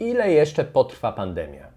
Ile jeszcze potrwa pandemia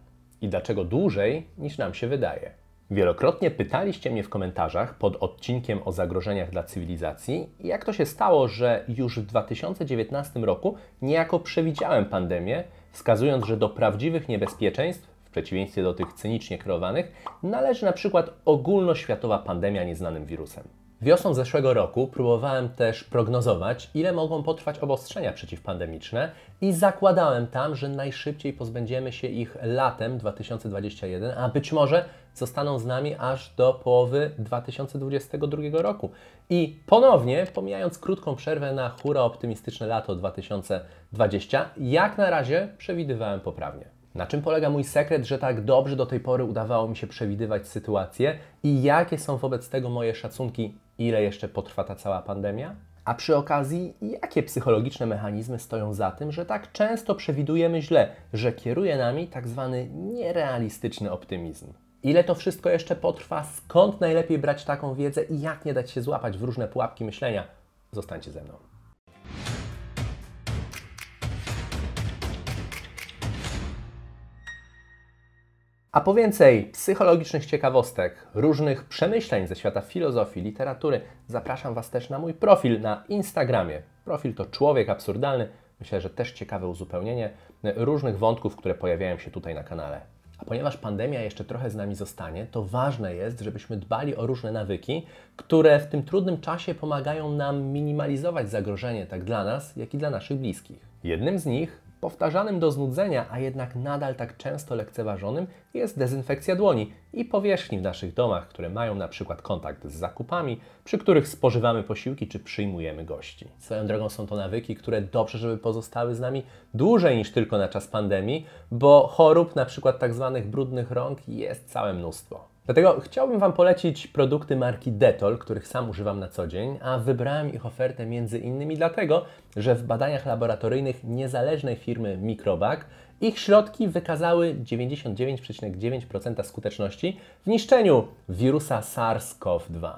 i dlaczego dłużej niż nam się wydaje? Wielokrotnie pytaliście mnie w komentarzach pod odcinkiem o zagrożeniach dla cywilizacji, jak to się stało, że już w 2019 roku niejako przewidziałem pandemię, wskazując, że do prawdziwych niebezpieczeństw, w przeciwieństwie do tych cynicznie kreowanych, należy na przykład ogólnoświatowa pandemia nieznanym wirusem. Wiosną zeszłego roku próbowałem też prognozować, ile mogą potrwać obostrzenia przeciwpandemiczne i zakładałem tam, że najszybciej pozbędziemy się ich latem 2021, a być może zostaną z nami aż do połowy 2022 roku. I ponownie, pomijając krótką przerwę na hura optymistyczne lato 2020, jak na razie przewidywałem poprawnie. Na czym polega mój sekret, że tak dobrze do tej pory udawało mi się przewidywać sytuację i jakie są wobec tego moje szacunki, ile jeszcze potrwa ta cała pandemia? A przy okazji, jakie psychologiczne mechanizmy stoją za tym, że tak często przewidujemy źle, że kieruje nami tak zwany nierealistyczny optymizm? Ile to wszystko jeszcze potrwa, skąd najlepiej brać taką wiedzę i jak nie dać się złapać w różne pułapki myślenia? Zostańcie ze mną. A po więcej psychologicznych ciekawostek, różnych przemyśleń ze świata filozofii, literatury, zapraszam Was też na mój profil na Instagramie. Profil to Człowiek Absurdalny. Myślę, że też ciekawe uzupełnienie różnych wątków, które pojawiają się tutaj na kanale. A ponieważ pandemia jeszcze trochę z nami zostanie, to ważne jest, żebyśmy dbali o różne nawyki, które w tym trudnym czasie pomagają nam minimalizować zagrożenie tak dla nas, jak i dla naszych bliskich. Jednym z nich Powtarzanym do znudzenia, a jednak nadal tak często lekceważonym jest dezynfekcja dłoni i powierzchni w naszych domach, które mają na przykład kontakt z zakupami, przy których spożywamy posiłki czy przyjmujemy gości. Swoją drogą są to nawyki, które dobrze, żeby pozostały z nami dłużej niż tylko na czas pandemii, bo chorób, na przykład tak zwanych brudnych rąk, jest całe mnóstwo. Dlatego chciałbym Wam polecić produkty marki Detol, których sam używam na co dzień, a wybrałem ich ofertę między innymi dlatego, że w badaniach laboratoryjnych niezależnej firmy Microbac ich środki wykazały 99,9% skuteczności w niszczeniu wirusa SARS-CoV-2.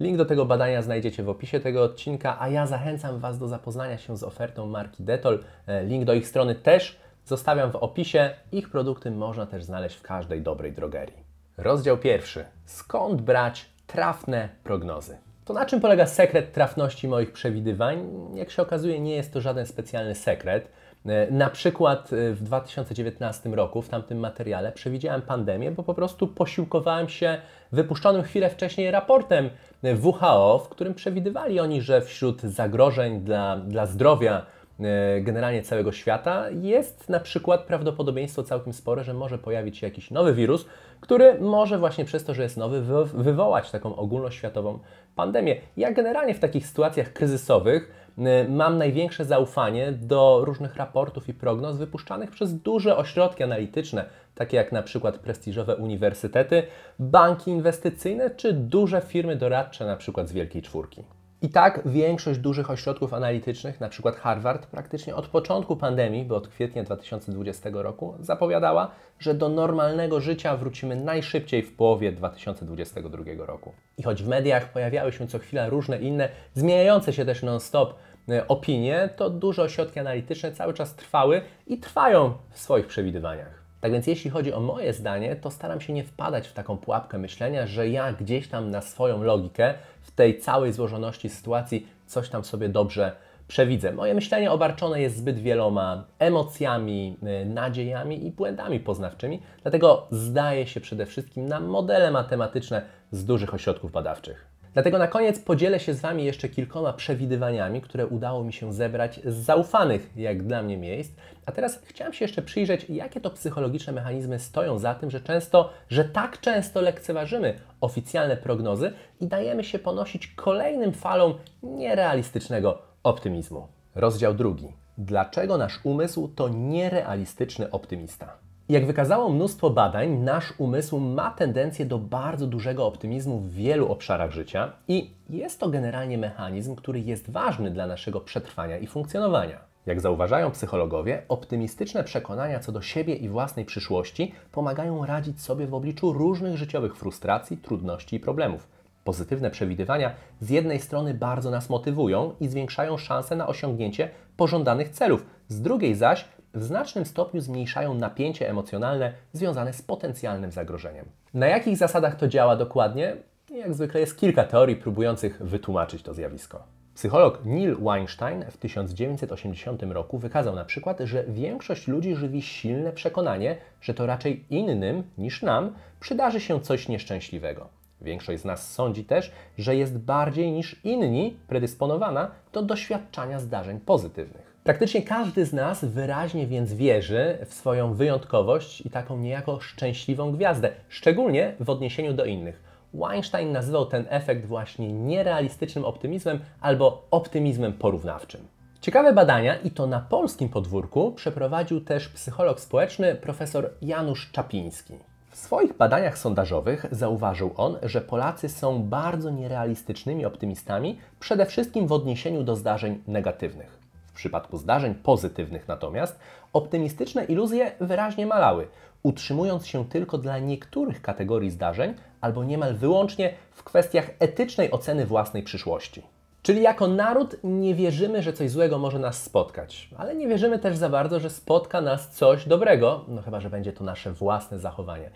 Link do tego badania znajdziecie w opisie tego odcinka, a ja zachęcam Was do zapoznania się z ofertą marki Detol. E, link do ich strony też zostawiam w opisie. Ich produkty można też znaleźć w każdej dobrej drogerii. Rozdział pierwszy. Skąd brać trafne prognozy? To na czym polega sekret trafności moich przewidywań? Jak się okazuje, nie jest to żaden specjalny sekret. E, na przykład e, w 2019 roku, w tamtym materiale, przewidziałem pandemię, bo po prostu posiłkowałem się wypuszczonym chwilę wcześniej raportem e, WHO, w którym przewidywali oni, że wśród zagrożeń dla, dla zdrowia E, generalnie całego świata, jest na przykład prawdopodobieństwo całkiem spore, że może pojawić się jakiś nowy wirus, który może właśnie przez to, że jest nowy, wywołać taką ogólnoświatową pandemię. Ja generalnie w takich sytuacjach kryzysowych e, mam największe zaufanie do różnych raportów i prognoz wypuszczanych przez duże ośrodki analityczne, takie jak na przykład prestiżowe uniwersytety, banki inwestycyjne czy duże firmy doradcze, na przykład z Wielkiej Czwórki. I tak większość dużych ośrodków analitycznych, np. Harvard, praktycznie od początku pandemii, bo od kwietnia 2020 roku, zapowiadała, że do normalnego życia wrócimy najszybciej w połowie 2022 roku. I choć w mediach pojawiały się co chwila różne inne, zmieniające się też non-stop e, opinie, to duże ośrodki analityczne cały czas trwały i trwają w swoich przewidywaniach. Tak więc jeśli chodzi o moje zdanie, to staram się nie wpadać w taką pułapkę myślenia, że ja gdzieś tam na swoją logikę w tej całej złożoności sytuacji coś tam sobie dobrze przewidzę. Moje myślenie obarczone jest zbyt wieloma emocjami, y, nadziejami i błędami poznawczymi, dlatego zdaje się przede wszystkim na modele matematyczne z dużych ośrodków badawczych. Dlatego na koniec podzielę się z Wami jeszcze kilkoma przewidywaniami, które udało mi się zebrać z zaufanych, jak dla mnie, miejsc. A teraz chciałem się jeszcze przyjrzeć, jakie to psychologiczne mechanizmy stoją za tym, że często, że tak często lekceważymy oficjalne prognozy i dajemy się ponosić kolejnym falom nierealistycznego optymizmu. Rozdział drugi. Dlaczego nasz umysł to nierealistyczny optymista? Jak wykazało mnóstwo badań, nasz umysł ma tendencję do bardzo dużego optymizmu w wielu obszarach życia i jest to generalnie mechanizm, który jest ważny dla naszego przetrwania i funkcjonowania. Jak zauważają psychologowie, optymistyczne przekonania co do siebie i własnej przyszłości pomagają radzić sobie w obliczu różnych życiowych frustracji, trudności i problemów. Pozytywne przewidywania z jednej strony bardzo nas motywują i zwiększają szanse na osiągnięcie pożądanych celów, z drugiej zaś w znacznym stopniu zmniejszają napięcie emocjonalne związane z potencjalnym zagrożeniem. Na jakich zasadach to działa dokładnie? Jak zwykle jest kilka teorii próbujących wytłumaczyć to zjawisko. Psycholog Neil Weinstein w 1980 roku wykazał na przykład, że większość ludzi żywi silne przekonanie, że to raczej innym niż nam przydarzy się coś nieszczęśliwego. Większość z nas sądzi też, że jest bardziej niż inni predysponowana do doświadczania zdarzeń pozytywnych. Praktycznie każdy z nas wyraźnie więc wierzy w swoją wyjątkowość i taką niejako szczęśliwą gwiazdę, szczególnie w odniesieniu do innych. Weinstein nazywał ten efekt właśnie nierealistycznym optymizmem albo optymizmem porównawczym. Ciekawe badania, i to na polskim podwórku, przeprowadził też psycholog społeczny profesor Janusz Czapiński. W swoich badaniach sondażowych zauważył on, że Polacy są bardzo nierealistycznymi optymistami, przede wszystkim w odniesieniu do zdarzeń negatywnych przypadku zdarzeń pozytywnych natomiast optymistyczne iluzje wyraźnie malały, utrzymując się tylko dla niektórych kategorii zdarzeń albo niemal wyłącznie w kwestiach etycznej oceny własnej przyszłości. Czyli jako naród nie wierzymy, że coś złego może nas spotkać, ale nie wierzymy też za bardzo, że spotka nas coś dobrego, no chyba, że będzie to nasze własne zachowanie.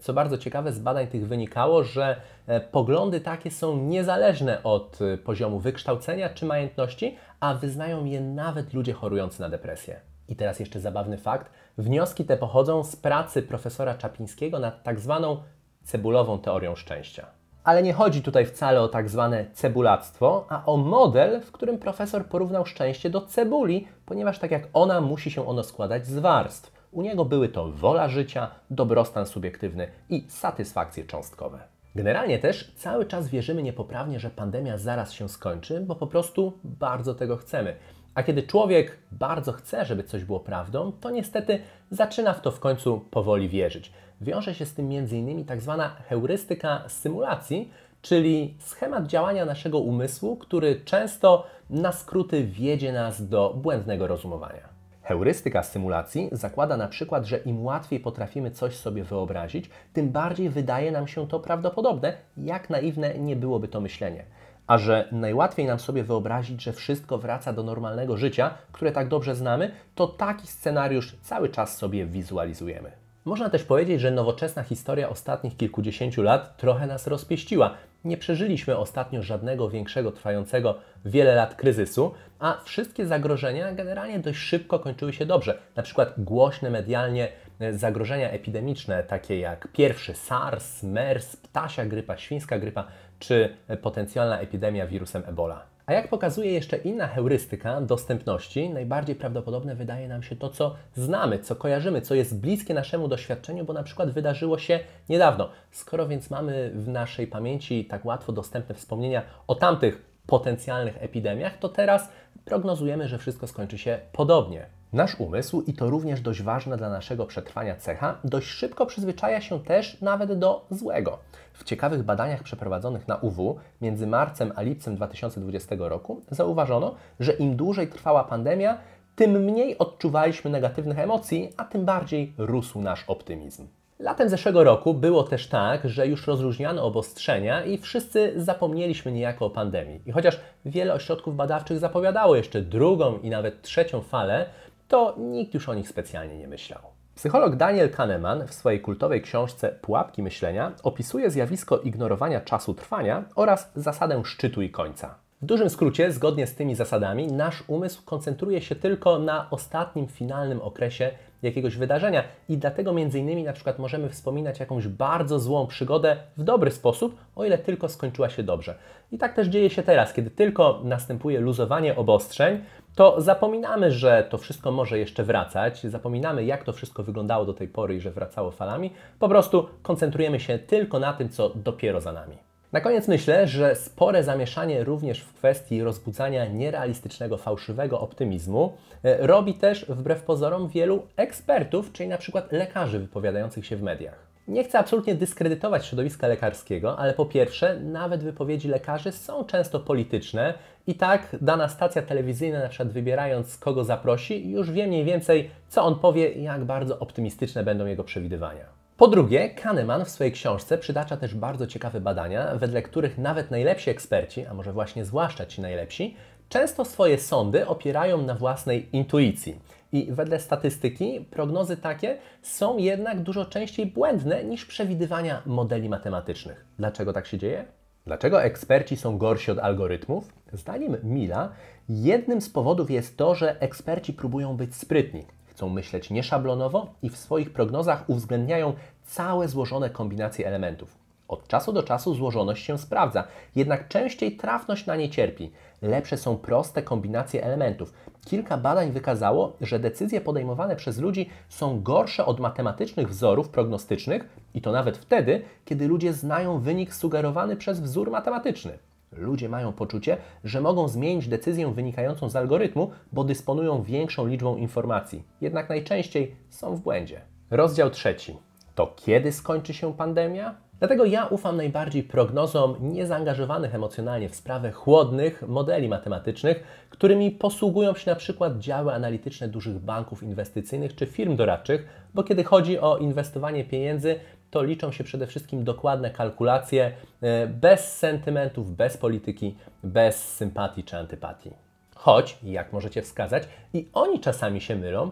Co bardzo ciekawe, z badań tych wynikało, że e, poglądy takie są niezależne od e, poziomu wykształcenia czy majątności, a wyznają je nawet ludzie chorujący na depresję. I teraz jeszcze zabawny fakt. Wnioski te pochodzą z pracy profesora Czapińskiego nad tak zwaną cebulową teorią szczęścia. Ale nie chodzi tutaj wcale o tak zwane cebulactwo, a o model, w którym profesor porównał szczęście do cebuli, ponieważ tak jak ona musi się ono składać z warstw. U niego były to wola życia, dobrostan subiektywny i satysfakcje cząstkowe. Generalnie też cały czas wierzymy niepoprawnie, że pandemia zaraz się skończy, bo po prostu bardzo tego chcemy. A kiedy człowiek bardzo chce, żeby coś było prawdą, to niestety zaczyna w to w końcu powoli wierzyć. Wiąże się z tym m.in. tak zwana heurystyka symulacji, czyli schemat działania naszego umysłu, który często na skróty wiedzie nas do błędnego rozumowania. Heurystyka symulacji zakłada na przykład, że im łatwiej potrafimy coś sobie wyobrazić, tym bardziej wydaje nam się to prawdopodobne, jak naiwne nie byłoby to myślenie. A że najłatwiej nam sobie wyobrazić, że wszystko wraca do normalnego życia, które tak dobrze znamy, to taki scenariusz cały czas sobie wizualizujemy. Można też powiedzieć, że nowoczesna historia ostatnich kilkudziesięciu lat trochę nas rozpieściła, nie przeżyliśmy ostatnio żadnego większego, trwającego wiele lat kryzysu, a wszystkie zagrożenia generalnie dość szybko kończyły się dobrze. Na przykład głośne medialnie e, zagrożenia epidemiczne, takie jak pierwszy SARS, MERS, ptasia grypa, świńska grypa czy e, potencjalna epidemia wirusem Ebola. A jak pokazuje jeszcze inna heurystyka dostępności, najbardziej prawdopodobne wydaje nam się to, co znamy, co kojarzymy, co jest bliskie naszemu doświadczeniu, bo na przykład wydarzyło się niedawno. Skoro więc mamy w naszej pamięci tak łatwo dostępne wspomnienia o tamtych potencjalnych epidemiach, to teraz prognozujemy, że wszystko skończy się podobnie. Nasz umysł, i to również dość ważna dla naszego przetrwania cecha, dość szybko przyzwyczaja się też nawet do złego. W ciekawych badaniach przeprowadzonych na UW między marcem a lipcem 2020 roku zauważono, że im dłużej trwała pandemia, tym mniej odczuwaliśmy negatywnych emocji, a tym bardziej rósł nasz optymizm. Latem zeszłego roku było też tak, że już rozróżniano obostrzenia i wszyscy zapomnieliśmy niejako o pandemii. I chociaż wiele ośrodków badawczych zapowiadało jeszcze drugą i nawet trzecią falę, to nikt już o nich specjalnie nie myślał. Psycholog Daniel Kahneman w swojej kultowej książce Pułapki myślenia opisuje zjawisko ignorowania czasu trwania oraz zasadę szczytu i końca. W dużym skrócie, zgodnie z tymi zasadami, nasz umysł koncentruje się tylko na ostatnim, finalnym okresie jakiegoś wydarzenia i dlatego między innymi na przykład możemy wspominać jakąś bardzo złą przygodę w dobry sposób, o ile tylko skończyła się dobrze. I tak też dzieje się teraz, kiedy tylko następuje luzowanie obostrzeń, to zapominamy, że to wszystko może jeszcze wracać, zapominamy, jak to wszystko wyglądało do tej pory i że wracało falami. Po prostu koncentrujemy się tylko na tym, co dopiero za nami. Na koniec myślę, że spore zamieszanie również w kwestii rozbudzania nierealistycznego, fałszywego optymizmu e, robi też wbrew pozorom wielu ekspertów, czyli na przykład lekarzy wypowiadających się w mediach. Nie chcę absolutnie dyskredytować środowiska lekarskiego, ale po pierwsze, nawet wypowiedzi lekarzy są często polityczne i tak dana stacja telewizyjna, na przykład wybierając kogo zaprosi, już wie mniej więcej, co on powie i jak bardzo optymistyczne będą jego przewidywania. Po drugie, Kahneman w swojej książce przytacza też bardzo ciekawe badania, wedle których nawet najlepsi eksperci, a może właśnie zwłaszcza ci najlepsi, często swoje sądy opierają na własnej intuicji. I wedle statystyki prognozy takie są jednak dużo częściej błędne niż przewidywania modeli matematycznych. Dlaczego tak się dzieje? Dlaczego eksperci są gorsi od algorytmów? Zdaniem Mila, jednym z powodów jest to, że eksperci próbują być sprytni, chcą myśleć nieszablonowo i w swoich prognozach uwzględniają całe złożone kombinacje elementów. Od czasu do czasu złożoność się sprawdza, jednak częściej trafność na nie cierpi. Lepsze są proste kombinacje elementów. Kilka badań wykazało, że decyzje podejmowane przez ludzi są gorsze od matematycznych wzorów prognostycznych i to nawet wtedy, kiedy ludzie znają wynik sugerowany przez wzór matematyczny. Ludzie mają poczucie, że mogą zmienić decyzję wynikającą z algorytmu, bo dysponują większą liczbą informacji. Jednak najczęściej są w błędzie. Rozdział trzeci. To kiedy skończy się pandemia? Dlatego ja ufam najbardziej prognozom niezaangażowanych emocjonalnie w sprawę chłodnych modeli matematycznych, którymi posługują się na przykład działy analityczne dużych banków inwestycyjnych czy firm doradczych, bo kiedy chodzi o inwestowanie pieniędzy, to liczą się przede wszystkim dokładne kalkulacje, e, bez sentymentów, bez polityki, bez sympatii czy antypatii. Choć, jak możecie wskazać, i oni czasami się mylą,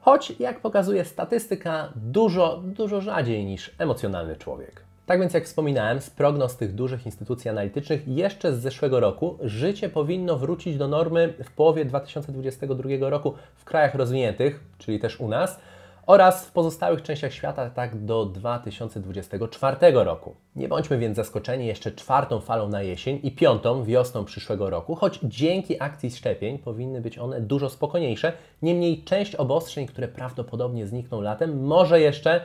choć, jak pokazuje statystyka, dużo, dużo rzadziej niż emocjonalny człowiek. Tak więc, jak wspominałem, z prognoz tych dużych instytucji analitycznych jeszcze z zeszłego roku życie powinno wrócić do normy w połowie 2022 roku w krajach rozwiniętych, czyli też u nas oraz w pozostałych częściach świata tak do 2024 roku. Nie bądźmy więc zaskoczeni jeszcze czwartą falą na jesień i piątą wiosną przyszłego roku, choć dzięki akcji szczepień powinny być one dużo spokojniejsze. Niemniej część obostrzeń, które prawdopodobnie znikną latem, może jeszcze e,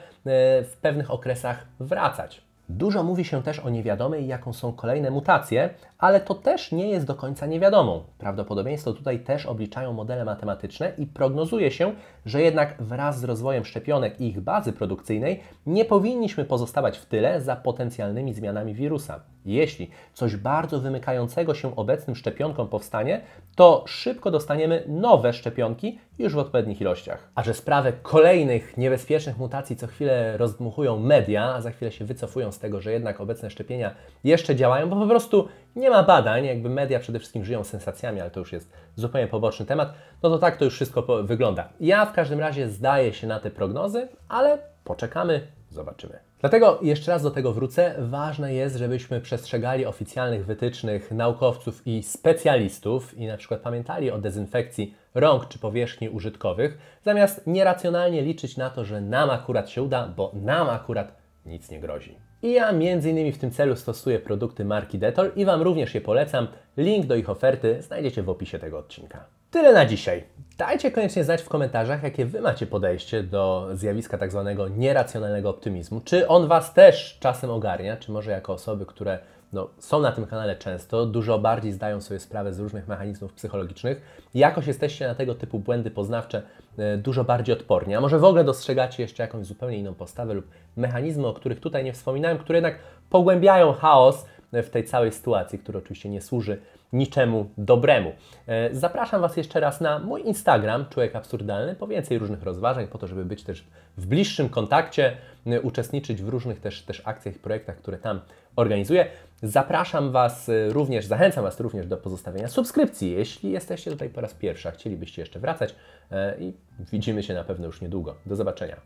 w pewnych okresach wracać. Dużo mówi się też o niewiadomej, jaką są kolejne mutacje, ale to też nie jest do końca niewiadomą. Prawdopodobieństwo tutaj też obliczają modele matematyczne i prognozuje się, że jednak wraz z rozwojem szczepionek i ich bazy produkcyjnej nie powinniśmy pozostawać w tyle za potencjalnymi zmianami wirusa. Jeśli coś bardzo wymykającego się obecnym szczepionkom powstanie, to szybko dostaniemy nowe szczepionki już w odpowiednich ilościach. A że sprawę kolejnych niebezpiecznych mutacji co chwilę rozdmuchują media, a za chwilę się wycofują z tego, że jednak obecne szczepienia jeszcze działają, bo po prostu nie ma badań, jakby media przede wszystkim żyją sensacjami, ale to już jest zupełnie poboczny temat, no to tak to już wszystko wygląda. Ja w każdym razie zdaję się na te prognozy, ale poczekamy, zobaczymy. Dlatego jeszcze raz do tego wrócę. Ważne jest, żebyśmy przestrzegali oficjalnych wytycznych naukowców i specjalistów i na przykład pamiętali o dezynfekcji rąk czy powierzchni użytkowych, zamiast nieracjonalnie liczyć na to, że nam akurat się uda, bo nam akurat nic nie grozi. I ja między innymi w tym celu stosuję produkty marki Detol i Wam również je polecam. Link do ich oferty znajdziecie w opisie tego odcinka. Tyle na dzisiaj. Dajcie koniecznie znać w komentarzach, jakie Wy macie podejście do zjawiska tak zwanego nieracjonalnego optymizmu. Czy on Was też czasem ogarnia, czy może jako osoby, które no, są na tym kanale często, dużo bardziej zdają sobie sprawę z różnych mechanizmów psychologicznych, jakoś jesteście na tego typu błędy poznawcze e, dużo bardziej odporni. A może w ogóle dostrzegacie jeszcze jakąś zupełnie inną postawę lub mechanizmy, o których tutaj nie wspominałem, które jednak pogłębiają chaos, w tej całej sytuacji, która oczywiście nie służy niczemu dobremu. E, zapraszam Was jeszcze raz na mój Instagram, Człowiek Absurdalny, po więcej różnych rozważań, po to, żeby być też w bliższym kontakcie, e, uczestniczyć w różnych też, też akcjach i projektach, które tam organizuję. Zapraszam Was e, również, zachęcam Was również do pozostawienia subskrypcji, jeśli jesteście tutaj po raz pierwszy, a chcielibyście jeszcze wracać i widzimy się na pewno już niedługo. Do zobaczenia.